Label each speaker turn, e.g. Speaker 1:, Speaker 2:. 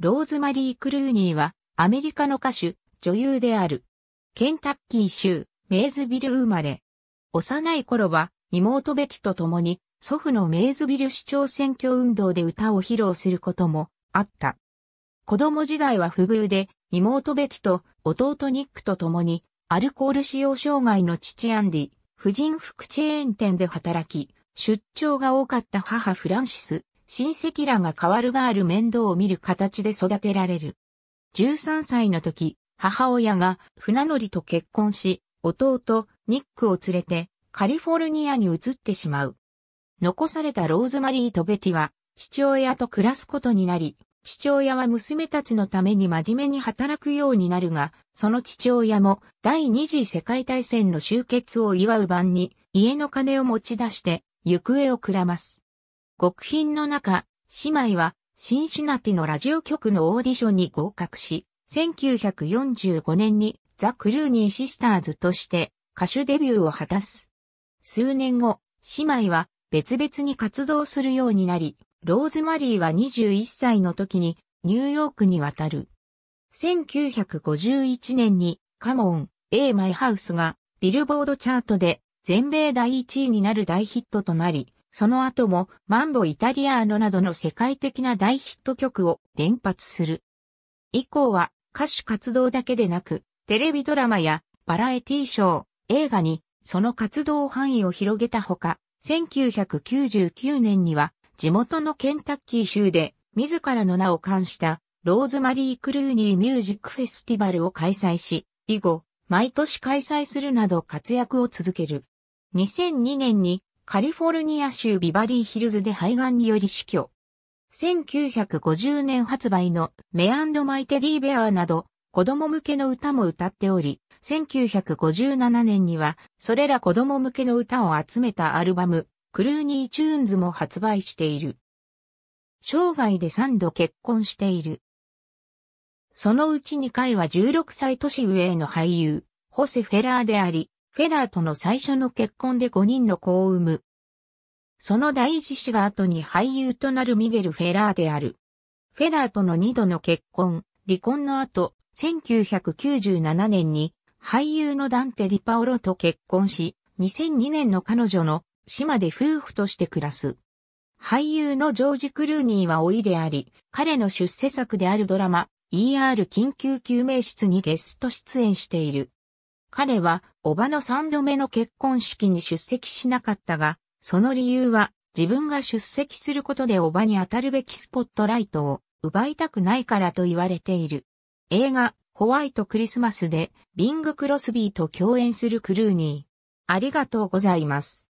Speaker 1: ローズマリー・クルーニーは、アメリカの歌手、女優である。ケンタッキー州、メイズビル生まれ。幼い頃は、妹ベキと共に、祖父のメイズビル市長選挙運動で歌を披露することも、あった。子供時代は不遇で、妹ベキと弟ニックと共に、アルコール使用障害の父アンディ、婦人服チェーン店で働き、出張が多かった母フランシス、親戚らが代わるがある面倒を見る形で育てられる。13歳の時、母親が船乗りと結婚し、弟、ニックを連れてカリフォルニアに移ってしまう。残されたローズマリーとベティは父親と暮らすことになり、父親は娘たちのために真面目に働くようになるが、その父親も第二次世界大戦の終結を祝う晩に家の金を持ち出して行方をくらます。極貧の中、姉妹はシンシナティのラジオ局のオーディションに合格し、1945年にザ・クルーニー・シスターズとして歌手デビューを果たす。数年後、姉妹は別々に活動するようになり、ローズマリーは21歳の時にニューヨークに渡る。1951年にカモン、A マイハウスがビルボードチャートで全米第1位になる大ヒットとなり、その後もマンボイタリアーノなどの世界的な大ヒット曲を連発する。以降は歌手活動だけでなく、テレビドラマやバラエティショー、映画にその活動範囲を広げたほか、1999年には地元のケンタッキー州で自らの名を冠したローズマリー・クルーニー・ミュージック・フェスティバルを開催し、以後、毎年開催するなど活躍を続ける。2002年にカリフォルニア州ビバリーヒルズで肺がんにより死去。1950年発売のメアンドマイテディベアーなど子供向けの歌も歌っており、1957年にはそれら子供向けの歌を集めたアルバムクルーニーチューンズも発売している。生涯で3度結婚している。そのうち2回は16歳年上の俳優、ホセ・フェラーであり、フェラーとの最初の結婚で5人の子を産む、その第一子が後に俳優となるミゲル・フェラーである。フェラーとの二度の結婚、離婚の後、1997年に俳優のダンテ・ディパオロと結婚し、2002年の彼女の島で夫婦として暮らす。俳優のジョージ・クルーニーは老いであり、彼の出世作であるドラマ、ER 緊急救命室にゲスト出演している。彼は、おばの三度目の結婚式に出席しなかったが、その理由は、自分が出席することでおばに当たるべきスポットライトを奪いたくないからと言われている。映画、ホワイトクリスマスで、ビング・クロスビーと共演するクルーニー。ありがとうございます。